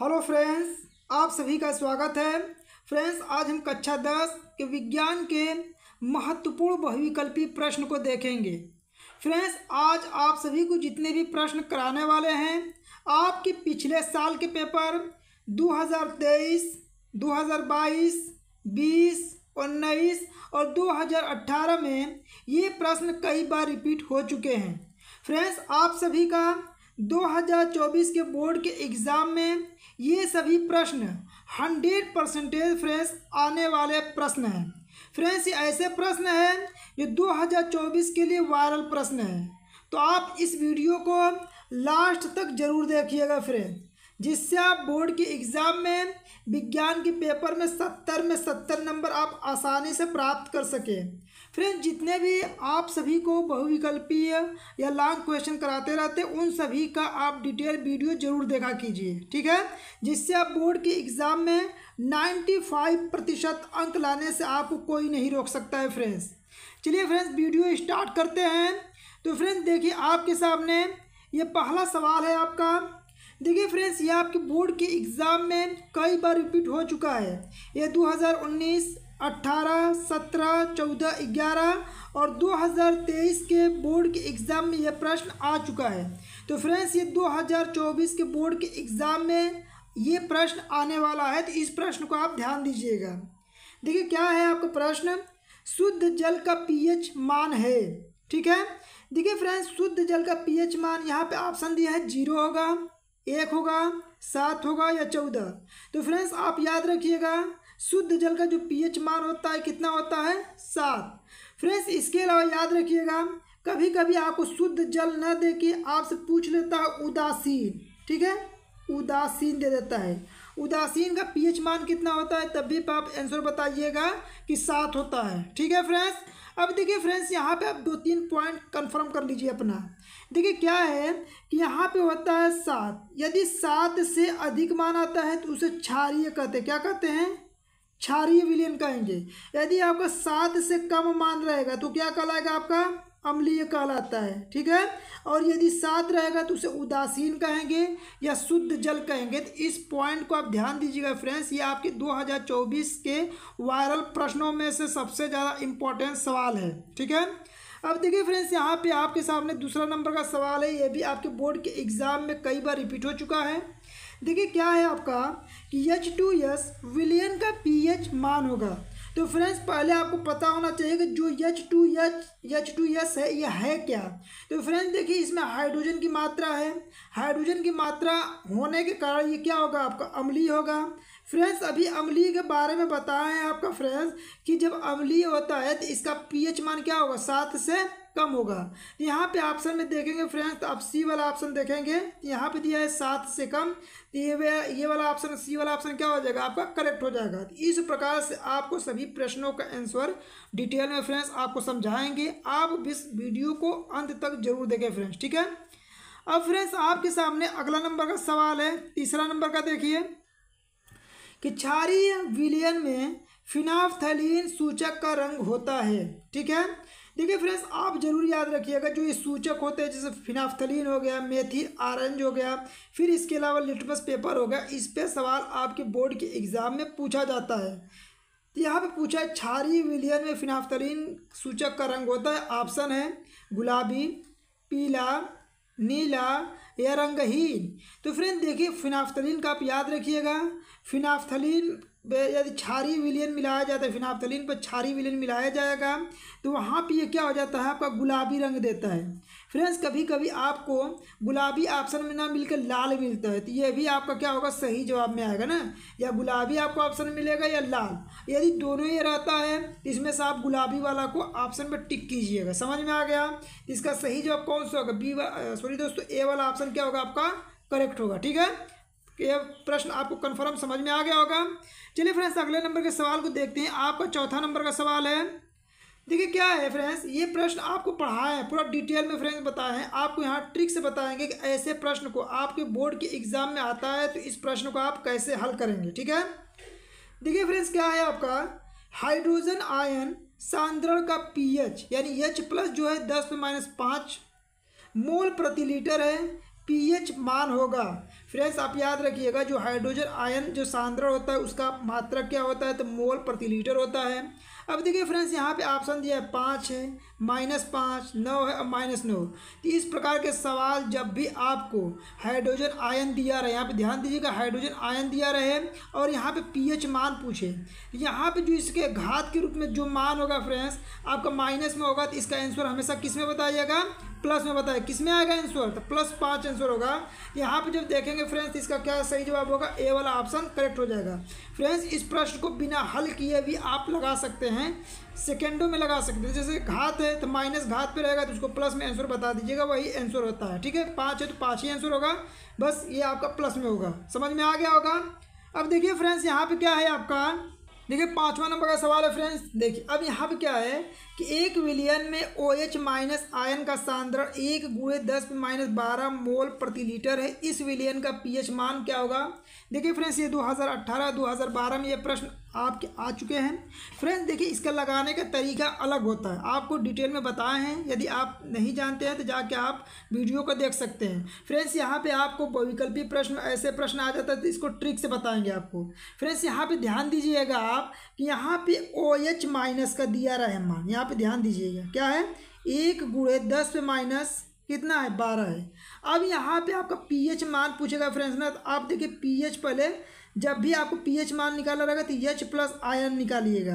hello friends आप सभी का स्वागत है फ्रेंड्स आज हम कक्षा दस के विज्ञान के महत्वपूर्ण बहुविकल्पी प्रश्न को देखेंगे फ्रेंड्स आज आप सभी को जितने भी प्रश्न कराने वाले हैं आपके पिछले साल के पेपर 2023, 2022, 20, उन्नीस और 2018 में ये प्रश्न कई बार रिपीट हो चुके हैं फ्रेंड्स आप सभी का 2024 के बोर्ड के एग्ज़ाम में ये सभी प्रश्न 100 परसेंटेज फ्रेंड्स आने वाले प्रश्न हैं फ्रेंड्स ये ऐसे प्रश्न हैं जो 2024 के लिए वायरल प्रश्न हैं तो आप इस वीडियो को लास्ट तक ज़रूर देखिएगा फ्रेंड्स जिससे आप बोर्ड के एग्ज़ाम में विज्ञान के पेपर में सत्तर में सत्तर नंबर आप आसानी से प्राप्त कर सकें फ्रेंड जितने भी आप सभी को बहुविकल्पीय या लॉन्ग क्वेश्चन कराते रहते उन सभी का आप डिटेल वीडियो जरूर देखा कीजिए ठीक है जिससे आप बोर्ड के एग्ज़ाम में नाइन्टी फाइव प्रतिशत अंक लाने से आपको कोई नहीं रोक सकता है फ्रेंड्स चलिए फ्रेंड्स वीडियो स्टार्ट करते हैं तो फ्रेंड्स देखिए आपके सामने ये पहला सवाल है आपका देखिए फ्रेंड्स ये आपके बोर्ड के एग्ज़ाम में कई बार रिपीट हो चुका है ये 2019 अट्ठारह सत्रह चौदह ग्यारह और 2023 के बोर्ड के एग्ज़ाम में यह प्रश्न आ चुका है तो फ्रेंड्स ये 2024 के बोर्ड के एग्ज़ाम में ये प्रश्न आने वाला है तो इस प्रश्न को आप ध्यान दीजिएगा देखिए क्या है आपका प्रश्न शुद्ध जल का पीएच मान है ठीक है देखिए फ्रेंड्स शुद्ध जल का पीएच मान यहाँ पे ऑप्शन दिया है जीरो होगा एक होगा सात होगा या चौदह तो फ्रेंड्स आप याद रखिएगा शुद्ध जल का जो पीएच मान होता है कितना होता है सात फ्रेंड्स इसके अलावा याद रखिएगा कभी कभी आपको शुद्ध जल न दे के आपसे पूछ लेता है उदासीन ठीक है उदासीन दे देता है उदासीन का पीएच मान कितना होता है तब भी आप आंसर बताइएगा कि सात होता है ठीक है फ्रेंड्स अब देखिए फ्रेंड्स यहाँ पे आप दो तीन पॉइंट कंफर्म कर लीजिए अपना देखिए क्या है कि यहाँ पे होता है सात यदि सात से अधिक मान आता है तो उसे क्षारिय कहते हैं क्या कहते हैं क्षारीय विलयन कहेंगे यदि आपका सात से कम मान रहेगा तो क्या कहलाएगा आपका अम्लीय कहलाता है ठीक है और यदि सात रहेगा तो उसे उदासीन कहेंगे या शुद्ध जल कहेंगे तो इस पॉइंट को आप ध्यान दीजिएगा फ्रेंड्स ये आपके 2024 के वायरल प्रश्नों में से सबसे ज़्यादा इम्पोर्टेंट सवाल है ठीक है अब देखिए फ्रेंड्स यहाँ पे आपके सामने दूसरा नंबर का सवाल है ये भी आपके बोर्ड के एग्ज़ाम में कई बार रिपीट हो चुका है देखिए क्या है आपका कि एच टू एस विलियन का पी एच मान होगा तो फ्रेंड्स पहले आपको पता होना चाहिए कि जो H two H H two S है ये है क्या तो फ्रेंड्स देखिए इसमें हाइड्रोजन की मात्रा है हाइड्रोजन की मात्रा होने के कारण ये क्या होगा आपका अमली होगा फ्रेंड्स अभी अमली के बारे में बताए हैं आपका फ्रेंड्स कि जब अमली होता है तो इसका पीएच मान क्या होगा सात से कम होगा यहाँ पे ऑप्शन में देखेंगे फ्रेंड्स तो आप सी वाला ऑप्शन देखेंगे तो यहाँ पे दिया है सात से कम तो ये ये वाला ऑप्शन सी वाला ऑप्शन क्या हो जाएगा आपका करेक्ट हो जाएगा तो इस प्रकार से आपको सभी प्रश्नों का आंसर डिटेल में फ्रेंड्स आपको समझाएंगे आप इस वीडियो को अंत तक जरूर देखें फ्रेंड्स ठीक है अब फ्रेंड्स आपके सामने अगला नंबर का सवाल है तीसरा नंबर का देखिए कि क्षारीय विलियन में फिनाफथलीन सूचक का रंग होता है ठीक है देखिए फ्रेंड्स आप जरूर याद रखिएगा जो ये सूचक होते हैं जैसे फिनाफ्थलिन हो गया मेथी ऑरेंज हो गया फिर इसके अलावा लिटमस पेपर हो गया इस पर सवाल आपके बोर्ड के एग्ज़ाम में पूछा जाता है तो यहाँ पे पूछा है छारी विलियन में फिनाफ्थलिन सूचक का रंग होता है ऑप्शन है गुलाबी पीला नीला या रंगहीन तो फ्रेंड देखिए फिनाफ्थलिन का आप याद रखिएगा फिनाफ्थलिन यदि छारी विलियन मिलाया जाता है फिनाफ्तलिन पर छारी विलियन मिलाया जाएगा तो वहाँ पे ये क्या हो जाता है आपका गुलाबी रंग देता है फ्रेंड्स कभी कभी आपको गुलाबी ऑप्शन में ना मिलकर लाल मिलता है तो ये भी आपका क्या होगा सही जवाब में आएगा ना या गुलाबी आपको ऑप्शन मिलेगा या लाल यदि दोनों ये रहता है तो इसमें से आप गुलाबी वाला को ऑप्शन पर टिक कीजिएगा समझ में आ गया इसका सही जवाब कौन सा होगा बी सॉरी दोस्तों ए वाला ऑप्शन क्या होगा आपका करेक्ट होगा ठीक है यह प्रश्न आपको कन्फर्म समझ में आ गया होगा चलिए फ्रेंड्स अगले नंबर के सवाल को देखते हैं आपका चौथा नंबर का सवाल है देखिए क्या है फ्रेंड्स ये प्रश्न आपको पढ़ाया है पूरा डिटेल में फ्रेंड्स बताए हैं आपको यहाँ ट्रिक से बताएंगे कि ऐसे प्रश्न को आपके बोर्ड के एग्जाम में आता है तो इस प्रश्न को आप कैसे हल करेंगे ठीक है देखिए फ्रेंड्स क्या है आपका हाइड्रोजन आयन सांद्रण का पीएच यानी एच प्लस जो है दस माइनस पाँच मोल प्रति लीटर है पीएच मान होगा फ्रेंड्स आप याद रखिएगा जो हाइड्रोजन आयन जो सांद्रण होता है उसका मात्रा क्या होता है तो मोल प्रति लीटर होता है अब देखिए फ्रेंड्स यहाँ पे ऑप्शन दिया है पाँच है माइनस पाँच नौ है और माइनस नौ तो इस प्रकार के सवाल जब भी आपको हाइड्रोजन आयन दिया रहे यहाँ पे ध्यान दीजिएगा हाइड्रोजन आयन दिया रहे और यहाँ पे पीएच मान पूछे यहाँ पे जो इसके घात के रूप में जो मान होगा फ्रेंड्स आपका माइनस में होगा तो इसका आंसर हमेशा किस में बताइएगा प्लस में बताया किस में आएगा आंसर तो प्लस पाँच आंसर होगा यहाँ पे जब देखेंगे फ्रेंड्स इसका क्या सही जवाब होगा ए वाला ऑप्शन करेक्ट हो जाएगा फ्रेंड्स इस प्रश्न को बिना हल किए भी आप लगा सकते हैं हैं सेकेंडों में लगा सकते हैं जैसे घात है तो माइनस घात पे रहेगा तो उसको प्लस में आंसर बता दीजिएगा वही आंसर होता है ठीक है पाँच है तो पाँच ही आंसर होगा बस ये आपका प्लस में होगा समझ में आ गया होगा अब देखिए फ्रेंड्स यहाँ पे क्या है आपका देखिए पाँचवा नंबर का सवाल है फ्रेंड्स देखिए अब यहाँ पर क्या है कि एक विलियन में ओ एच माइनस आयन का सांद्रण एक गुए दस माइनस बारह मोल प्रति लीटर है इस विलियन का पीएच मान क्या होगा देखिए फ्रेंड्स ये 2018 2012 में ये प्रश्न आपके आ चुके हैं फ्रेंड्स देखिए इसका लगाने का तरीका अलग होता है आपको डिटेल में बताए हैं यदि आप नहीं जानते हैं तो जाके आप वीडियो को देख सकते हैं फ्रेंड्स यहाँ पे आपको बहुविकल्पी प्रश्न ऐसे प्रश्न आ जाता है तो इसको ट्रिक से बताएंगे आपको फ्रेंड्स यहाँ पे ध्यान दीजिएगा आप कि यहाँ पे ओ एच माइनस का दिया रहा है मान यहाँ पर ध्यान दीजिएगा क्या है एक गुड़े दस पे माइनस कितना है बारह है अब यहाँ पर आपका पी मान पूछेगा फ्रेंड्स ना तो आप देखिए पी पहले जब भी आपको एच मान निकाला रहेगा तो यच प्लस आयन निकालिएगा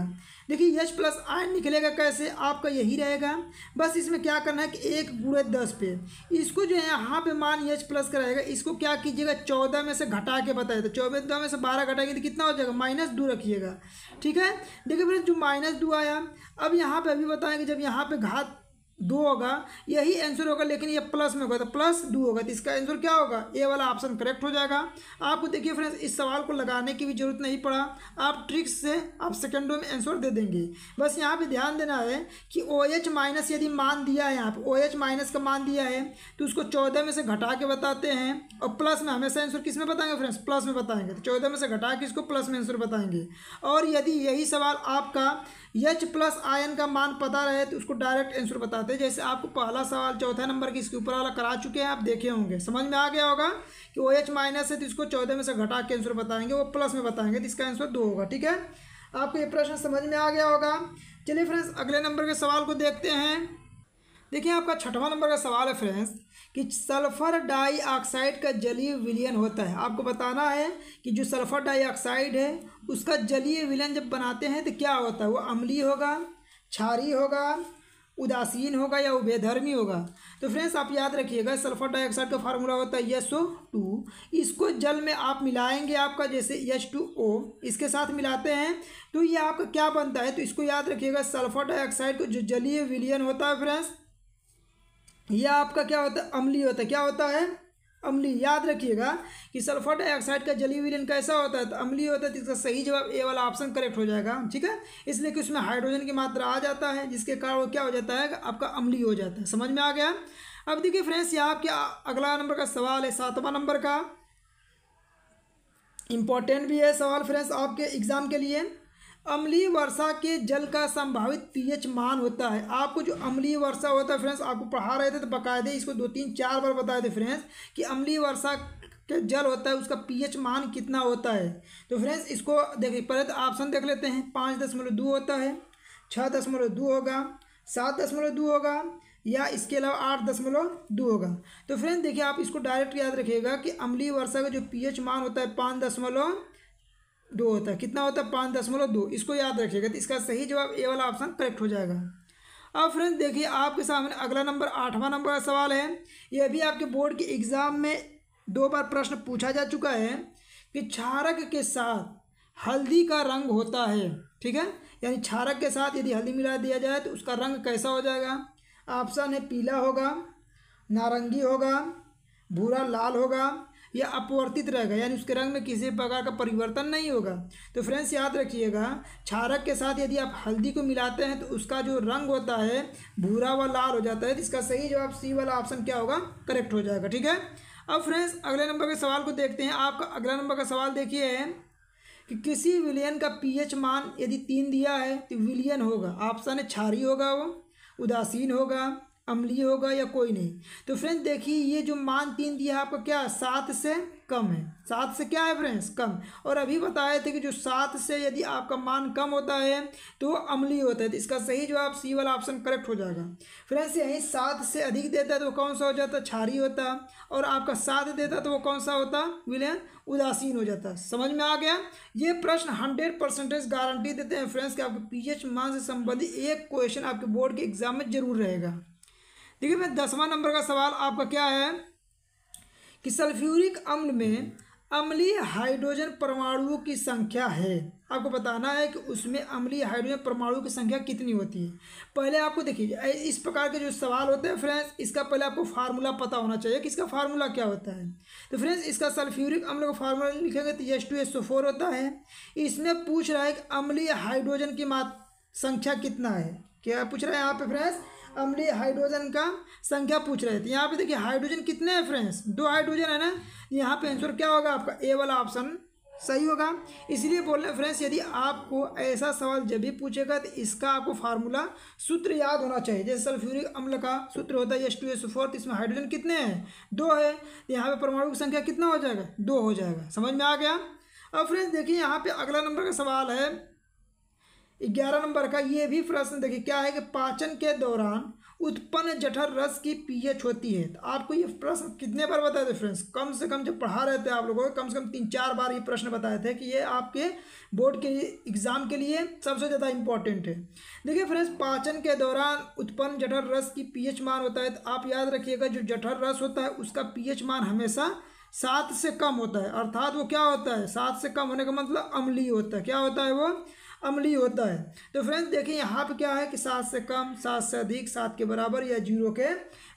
देखिए एच प्लस आयन निकलेगा कैसे आपका यही रहेगा बस इसमें क्या करना है कि एक गुड़े दस पे इसको जो है यहाँ पे मान यच प्लस का रहेगा इसको क्या कीजिएगा चौदह में से घटा के बताए तो चौदह में से बारह घटाएंगे तो कितना हो जाएगा माइनस दो रखिएगा ठीक है देखिए फिर जो माइनस दो आया अब यहाँ पर अभी बताएंगे जब यहाँ पर घात दो होगा यही आंसर होगा लेकिन ये प्लस में होगा तो प्लस दो होगा तो इसका आंसर क्या होगा ए वाला ऑप्शन करेक्ट हो जाएगा आपको देखिए फ्रेंड्स इस सवाल को लगाने की भी जरूरत नहीं पड़ा आप ट्रिक्स से आप सेकेंडों में आंसर दे देंगे बस यहाँ पे ध्यान देना है कि ओ एच माइनस यदि मान दिया है यहाँ ओ एच माइनस का मान दिया है तो उसको चौदह में से घटा के बताते हैं और प्लस में हमेशा आंसर किस में बताएंगे फ्रेंड्स प्लस में बताएंगे तो चौदह में से घटा के इसको प्लस में आंसर बताएंगे और यदि यही सवाल आपका एच प्लस आयन का मान पता रहे तो उसको डायरेक्ट आंसर बताते आते हैं जैसे आपको पहला सवाल चौथा नंबर की इसके ऊपर वाला करा चुके हैं आप देखे होंगे समझ में आ गया होगा कि ओ एच माइनस है तो इसको चौदह में से घटा के आंसर बताएंगे वो प्लस में बताएंगे तो इसका आंसर दो होगा ठीक है आपको ये प्रश्न समझ में आ गया होगा चलिए फ्रेंड्स अगले नंबर के सवाल को देखते हैं देखिए आपका छठवां नंबर का सवाल है फ्रेंड्स कि सल्फर डाइऑक्साइड का जलीय विलयन होता है आपको बताना है कि जो सल्फर डाइऑक्साइड है उसका जलीय विलयन जब बनाते हैं तो क्या होता है वो अम्लीय होगा क्षारीय होगा उदासीन होगा या उभयधर्मी होगा तो फ्रेंड्स आप याद रखिएगा सल्फर डाइऑक्साइड का फार्मूला होता है एस ओ टू इसको जल में आप मिलाएंगे आपका जैसे एच टू ओ इसके साथ मिलाते हैं तो ये आपका क्या बनता है तो इसको याद रखिएगा सल्फर डाइऑक्साइड को जो जलीय विलियन होता है फ्रेंड्स यह आपका क्या होता है अम्लीय होता है क्या होता है अम्ली याद रखिएगा कि सल्फर डाइऑक्साइड का जलीय विलयन कैसा होता है तो अम्ली होता है तो इसका सही जवाब ए वाला ऑप्शन करेक्ट हो जाएगा ठीक है इसलिए कि उसमें हाइड्रोजन की मात्रा आ जाता है जिसके कारण वो क्या हो जाता है आपका अम्ली हो जाता है समझ में आ गया अब देखिए फ्रेंड्स यहाँ आपके अगला नंबर का सवाल है सातवां नंबर का इम्पॉर्टेंट भी है सवाल फ्रेंड्स आपके एग्ज़ाम के लिए अम्लीय वर्षा के जल का संभावित पीएच मान होता है आपको जो अम्लीय वर्षा होता है फ्रेंड्स आपको पढ़ा रहे थे तो बकायदे इसको दो तीन चार बार बताए थे फ्रेंड्स कि अम्लीय वर्षा का जल होता है उसका पीएच मान कितना होता है तो फ्रेंड्स इसको देखिए पहले तो ऑप्शन देख लेते हैं पाँच दशमलव दो होता है छः दशमलव दो होगा सात दशमलव दो होगा या इसके अलावा आठ दशमलव दो होगा तो फ्रेंड्स देखिए आप इसको डायरेक्ट याद रखिएगा कि अम्लीय वर्षा का जो पीएच मान होता है पाँच दशमलव दो होता है कितना होता है पाँच दशमलव दो इसको याद रखिएगा तो इसका सही जवाब ए वाला ऑप्शन करेक्ट हो जाएगा अब फ्रेंड्स देखिए आपके सामने अगला नंबर आठवां नंबर का सवाल है यह भी आपके बोर्ड के एग्ज़ाम में दो बार प्रश्न पूछा जा चुका है कि क्षारक के साथ हल्दी का रंग होता है ठीक है यानी क्षारक के साथ यदि हल्दी मिला दिया जाए तो उसका रंग कैसा हो जाएगा ऑप्शन है पीला होगा नारंगी होगा भूरा लाल होगा यह अपवर्तित रहेगा यानी उसके रंग में किसी प्रकार का परिवर्तन नहीं होगा तो फ्रेंड्स याद रखिएगा क्षारक के साथ यदि आप हल्दी को मिलाते हैं तो उसका जो रंग होता है भूरा व लाल हो जाता है तो इसका सही जवाब सी वाला ऑप्शन क्या होगा करेक्ट हो जाएगा ठीक है अब फ्रेंड्स अगले नंबर के सवाल को देखते हैं आपका अगला नंबर का सवाल देखिए कि किसी विलियन का पीएच मान यदि तीन दिया है तो विलियन होगा ऑप्शन है क्षारी होगा वो उदासीन होगा अमली होगा या कोई नहीं तो फ्रेंड्स देखिए ये जो मान तीन दिया है आपका क्या सात से कम है सात से क्या है फ्रेंड्स कम और अभी बताए थे कि जो सात से यदि आपका मान कम होता है तो वो अमली होता है तो इसका सही जवाब सी वाला ऑप्शन करेक्ट हो जाएगा फ्रेंड्स यहीं सात से अधिक देता है तो कौन सा हो जाता छारी होता और आपका सात देता तो वो कौन सा होता विलयन उदासीन हो जाता समझ में आ गया ये प्रश्न हंड्रेड परसेंटेज गारंटी देते हैं फ्रेंड्स कि आपके पीएच मान से संबंधित एक क्वेश्चन आपके बोर्ड के एग्जाम में जरूर रहेगा देखिए मैं दसवां नंबर का सवाल आपका क्या है कि सल्फ्यूरिक अम्ल में अम्लीय हाइड्रोजन परमाणुओं की संख्या है आपको बताना है कि उसमें अम्लीय हाइड्रोजन परमाणुओं की संख्या कितनी होती है पहले आपको देखिए इस प्रकार के जो सवाल होते हैं फ्रेंड्स इसका पहले आपको फार्मूला पता होना चाहिए कि इसका फार्मूला क्या होता है तो फ्रेंड्स इसका सल्फ्यूरिक अम्ल का फार्मूला लिखेंगे तो S two S O four होता है इसमें पूछ रहा है कि अम्लीय हाइड्रोजन की मात्र संख्या कितना है क्या पूछ रहा है यहाँ पे फ्रेंड्स अम्लीय हाइड्रोजन का संख्या पूछ रहे थे यहाँ पे देखिए हाइड्रोजन कितने हैं फ्रेंड्स दो हाइड्रोजन है ना यहाँ पे आंसर क्या होगा आपका ए वाला ऑप्शन सही होगा इसलिए बोल रहे फ्रेंड्स यदि आपको ऐसा सवाल जब भी पूछेगा तो इसका आपको फार्मूला सूत्र याद होना चाहिए जैसे सल्फ्यूरिक अम्ल का सूत्र होता है एस टू एस फोर्थ इसमें हाइड्रोजन कितने हैं दो है यहाँ पे परमाणु की संख्या कितना हो जाएगा दो हो जाएगा समझ में आ गया अब फ्रेंड्स देखिए यहाँ पर अगला नंबर का सवाल है ग्यारह नंबर का ये भी प्रश्न देखिए क्या है कि पाचन के दौरान उत्पन्न जठर रस की पीएच होती है तो आपको ये प्रश्न कितने बार बताए थे फ्रेंड्स कम से कम जब पढ़ा रहे थे आप लोगों को कम से कम तीन चार बार ये प्रश्न बताए थे कि ये आपके बोर्ड के एग्ज़ाम के लिए सबसे ज़्यादा इंपॉर्टेंट है देखिए फ्रेंड्स पाचन के दौरान उत्पन्न जठर रस की पीएच मान होता है तो आप याद रखिएगा जो जठर रस होता है उसका पी मान हमेशा सात से कम होता है अर्थात वो क्या होता है सात से कम होने का मतलब अमली होता है क्या होता है वो अमली होता है तो फ्रेंड्स देखिए यहाँ पे क्या है कि सात से कम सात से अधिक सात के बराबर या जीरो के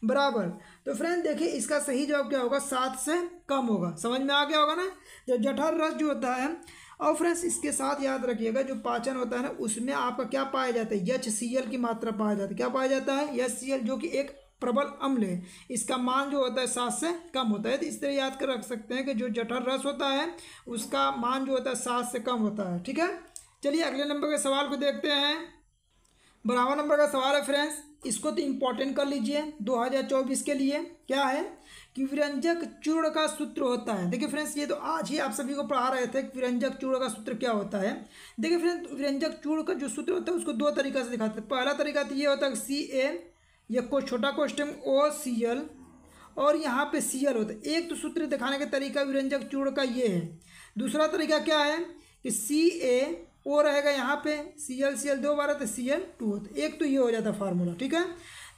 बराबर तो फ्रेंड्स देखिए इसका सही जवाब क्या होगा सात से कम होगा समझ में आ गया होगा ना जो जठर रस जो होता है और फ्रेंड्स इसके साथ याद रखिएगा जो पाचन होता है ना उसमें आपका क्या पाया जाता है यच सी एल की मात्रा पाया जाता है क्या पाया जाता है यच सी एल जो कि एक प्रबल अम्ल है इसका मान जो होता है सात से कम होता है तो इस तरह याद कर रख सकते हैं कि जो जठर रस होता है उसका मान जो होता है सात से कम होता है ठीक है चलिए अगले नंबर के सवाल को देखते हैं बारहवा नंबर का सवाल है फ्रेंड्स इसको तो इम्पोर्टेंट कर लीजिए 2024 के लिए क्या है कि विरंजक चूर्ण का सूत्र होता है देखिए फ्रेंड्स ये तो आज ही आप सभी को पढ़ा रहे थे कि विरंजक चूर्ण का सूत्र क्या होता है देखिए फ्रेंड्स विरंजक चूर्ण का जो सूत्र होता है उसको दो तरीका से दिखाते हैं पहला तरीका तो ये होता है सी ए या को छोटा क्वेश्चन ओ सी एल और यहाँ पर सी एल होता है एक तो सूत्र दिखाने का तरीका विरंजक चूर्ण का ये है दूसरा तरीका क्या है कि सी ए ओ रहेगा यहाँ पे सी एल सी एल दो बार तो सी एल टू होता एक तो ये हो जाता फार्मूला ठीक है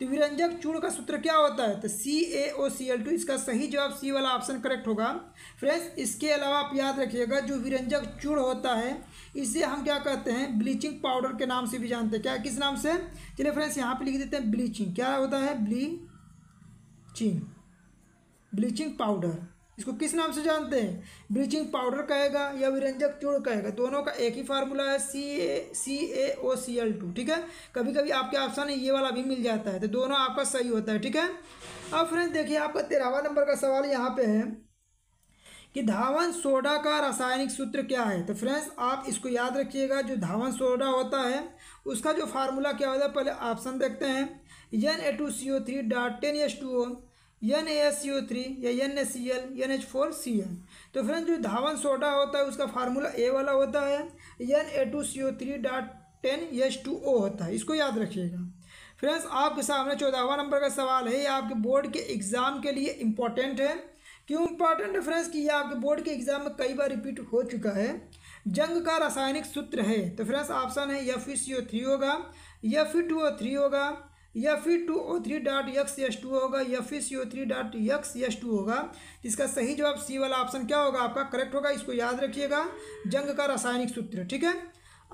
तो विरंजक चूर्ण का सूत्र क्या होता है तो सी ए ओ सी एल टू इसका सही जवाब सी वाला ऑप्शन करेक्ट होगा फ्रेंड्स इसके अलावा आप याद रखिएगा जो विरंजक चूर्ण होता है इसे हम क्या कहते हैं ब्लीचिंग पाउडर के नाम से भी जानते हैं क्या किस नाम से चलिए फ्रेंड्स यहाँ पे लिख देते हैं ब्लीचिंग क्या होता है ब्लीचिंग ब्लीचिंग पाउडर इसको किस नाम से जानते हैं ब्लीचिंग पाउडर कहेगा या विरंजक चूड़ कहेगा दोनों का एक ही फार्मूला है सी ए सी ए ओ सी एल टू ठीक है कभी कभी आपके ऑप्शन ये वाला भी मिल जाता है तो दोनों आपका सही होता है ठीक है अब फ्रेंड देखिए आपका तेरहवा नंबर का सवाल यहाँ पे है कि धावन सोडा का रासायनिक सूत्र क्या है तो फ्रेंड्स आप इसको याद रखिएगा जो धावन सोडा होता है उसका जो फार्मूला क्या होता है पहले ऑप्शन देखते हैं N A two C O three dot ten S two O N A S U three या N S C L N H four C N तो फ्रेंड जो धावन सोडा होता है उसका फार्मूला ए वाला होता है N A two C O three dot ten H two O होता है इसको याद रखिएगा फ्रेंड्स आपके सामने चौदहवा नंबर का सवाल है ये आपके बोर्ड के एग्ज़ाम के लिए इम्पोर्टेंट है क्यों इम्पॉर्टेंट है फ्रेंड्स कि यह आपके बोर्ड के एग्ज़ाम में कई बार रिपीट हो चुका है जंग का रासायनिक सूत्र है तो फ्रेंड्स ऑप्शन है F E C O three होगा F E two O three होगा या फिर two O three dot x S two होगा या फिर C O three dot x S two होगा इसका सही जवाब सी वाला ऑप्शन क्या होगा आपका करेक्ट होगा इसको याद रखिएगा जंग का रासायनिक सूत्र ठीक है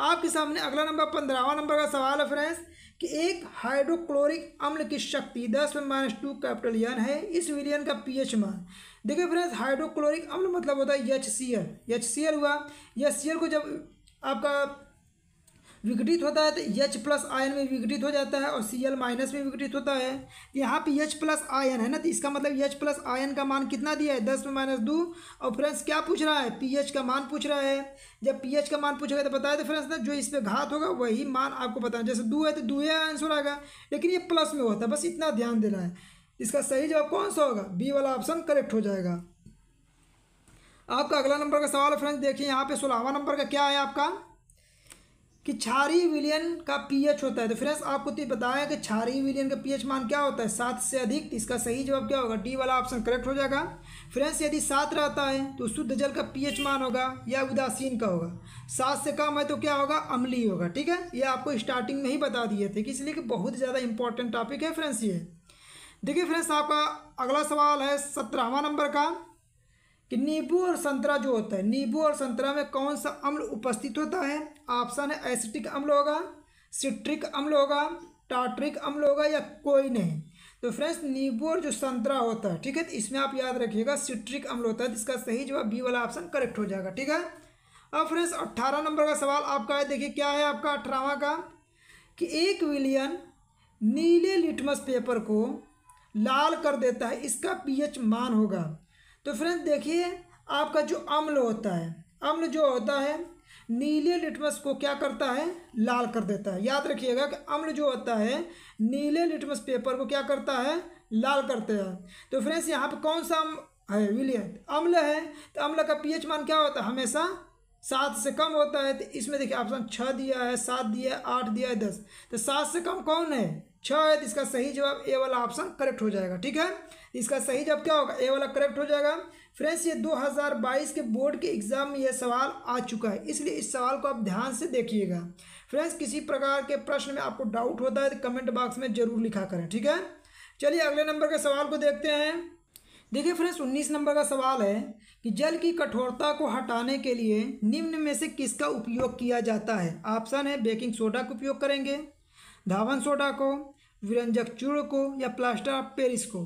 आपके सामने अगला नंबर पंद्रहवा नंबर का सवाल है फ्रेंड्स कि एक हाइड्रोक्लोरिक अम्ल की शक्ति दस में माइनस टू कैपिटल यन है इस विलियन का पीएच मान देखिए फ्रेंड्स हाइड्रोक्लोरिक अम्ल मतलब होता है H C L H C L हुआ एच सी एल को जब आपका विघटित होता है तो यच प्लस आयन में विघटित हो जाता है और सी एल माइनस में विघटित होता है तो यहाँ पे यच प्लस आयन है ना तो इसका मतलब यच प्लस आयन का मान कितना दिया है दस में माइनस दो और फ्रेंड्स क्या पूछ रहा है पी एच का मान पूछ रहा है जब पी एच का मान पूछेगा तो बताया तो फ्रेंड्स ना जो इस पर घात होगा वही मान आपको बताया जैसे दो है तो दो आंसर आएगा लेकिन ये प्लस में होता है बस इतना ध्यान देना है इसका सही जवाब कौन सा होगा बी वाला ऑप्शन करेक्ट हो जाएगा आपका अगला नंबर का सवाल है फ्रेंड्स देखिए यहाँ पे सोलहवा नंबर का क्या है आपका कि छारी विलियन का पीएच होता है तो फ्रेंड्स आपको तो बताया कि छारी विलियन का पीएच मान क्या होता है सात से अधिक तो इसका सही जवाब क्या होगा डी वाला ऑप्शन करेक्ट हो जाएगा फ्रेंड्स यदि सात रहता है तो शुद्ध जल का पीएच मान होगा या उदासीन का होगा सात से कम है तो क्या होगा अमली होगा ठीक है ये आपको स्टार्टिंग में ही बता दिए थे कि इसलिए कि बहुत ज़्यादा इंपॉर्टेंट टॉपिक है फ्रेंड्स ये देखिए फ्रेंड्स आपका अगला सवाल है सत्रहवा नंबर का कि नींबू और संतरा जो होता है नींबू और संतरा में कौन सा अम्ल उपस्थित होता है ऑप्शन है एसिटिक अम्ल होगा सिट्रिक अम्ल होगा टाट्रिक अम्ल होगा या कोई नहीं तो फ्रेंड्स नींबू और जो संतरा होता है ठीक है तो इसमें आप याद रखिएगा सिट्रिक अम्ल होता है इसका सही जवाब बी वाला ऑप्शन करेक्ट हो जाएगा ठीक है अब फ्रेंड्स अट्ठारह नंबर का सवाल आपका है देखिए क्या है आपका अठारहवा का कि एक विलियन नीले लिटमस पेपर को लाल कर देता है इसका पीएच मान होगा तो फ्रेंड्स देखिए आपका जो अम्ल होता है अम्ल जो होता है नीले लिटमस को क्या करता है लाल कर देता है याद रखिएगा कि अम्ल जो होता है नीले लिटमस पेपर को क्या करता है लाल करते हैं तो फ्रेंड्स यहाँ पर कौन सा है विलियन अम्ल है तो अम्ल का पीएच मान क्या होता है हमेशा सात से कम होता है तो इसमें देखिए ऑप्शन छः दिया है सात दिया है आठ दिया है दस तो सात से कम कौन है छः है तो इसका सही जवाब ए वाला ऑप्शन करेक्ट हो जाएगा ठीक है इसका सही जवाब क्या होगा ए वाला करेक्ट हो जाएगा फ्रेंड्स ये 2022 के बोर्ड के एग्जाम में यह सवाल आ चुका है इसलिए इस सवाल को आप ध्यान से देखिएगा फ्रेंड्स किसी प्रकार के प्रश्न में आपको डाउट होता है तो कमेंट बॉक्स में जरूर लिखा करें ठीक है चलिए अगले नंबर के सवाल को देखते हैं देखिए फ्रेंड्स उन्नीस नंबर का सवाल है कि जल की कठोरता को हटाने के लिए निम्न में से किसका उपयोग किया जाता है ऑप्शन है बेकिंग सोडा का उपयोग करेंगे धावन सोडा को विरंजक चूर्ण को या प्लास्टर ऑफ पेरिस को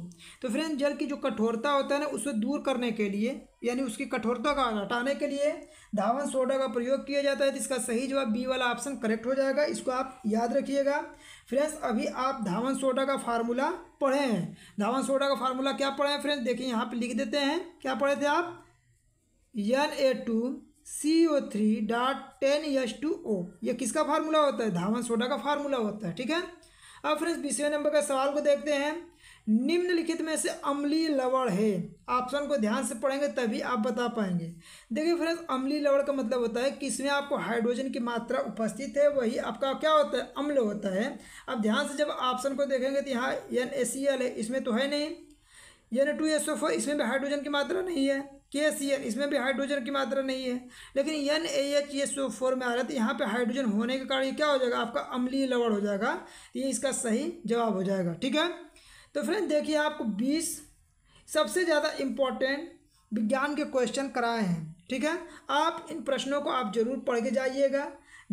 तो फ्रेंड जल की जो कठोरता होता है ना उसे दूर करने के लिए यानी उसकी कठोरता का हटाने के लिए धावन सोडा का प्रयोग किया जाता है तो इसका सही जवाब बी वाला ऑप्शन करेक्ट हो जाएगा इसको आप याद रखिएगा फ्रेंड्स अभी आप धावन सोडा का फार्मूला पढ़े हैं धावन सोडा का फार्मूला क्या पढ़े हैं फ्रेंड्स देखिए यहाँ पर लिख देते हैं क्या पढ़े थे आप N A two C O three dot ten H two O ये किसका फार्मूला होता है धावन सोडा का फार्मूला होता है ठीक है अब फ्रेंड्स बीसवें नंबर का सवाल को देखते हैं निम्नलिखित में से अम्लीय लवण है ऑप्शन को ध्यान से पढ़ेंगे तभी आप बता पाएंगे देखिए फ्रेंड्स अम्लीय लवण का मतलब होता है कि इसमें आपको हाइड्रोजन की मात्रा उपस्थित है वही आपका क्या होता है अम्ल होता है अब ध्यान से जब ऑप्शन को देखेंगे तो यहाँ एन है इसमें तो है नहीं एन टू एस इसमें भी हाइड्रोजन की मात्रा नहीं है के सी एल इसमें भी हाइड्रोजन की मात्रा नहीं है लेकिन एन ए एच ये सो फोर में आ रहा है तो यहाँ पर हाइड्रोजन होने के कारण क्या हो जाएगा आपका अम्लीय लवण हो जाएगा तो ये इसका सही जवाब हो जाएगा ठीक है तो फ्रेंड देखिए आपको बीस सबसे ज़्यादा इम्पोर्टेंट विज्ञान के क्वेश्चन कराए हैं ठीक है आप इन प्रश्नों को आप जरूर पढ़ के जाइएगा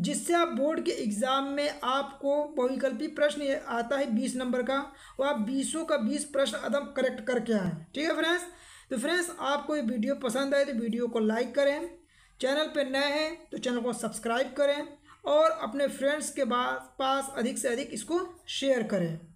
जिससे आप बोर्ड के एग्ज़ाम में आपको बहुविकल्पी प्रश्न आता है बीस नंबर का और आप बीसों का बीस प्रश्न एकदम करेक्ट करके आए ठीक है फ्रेंड्स तो फ्रेंड्स आपको ये वीडियो पसंद आए तो वीडियो को लाइक करें चैनल पर नए हैं तो चैनल को सब्सक्राइब करें और अपने फ्रेंड्स के पास अधिक से अधिक इसको शेयर करें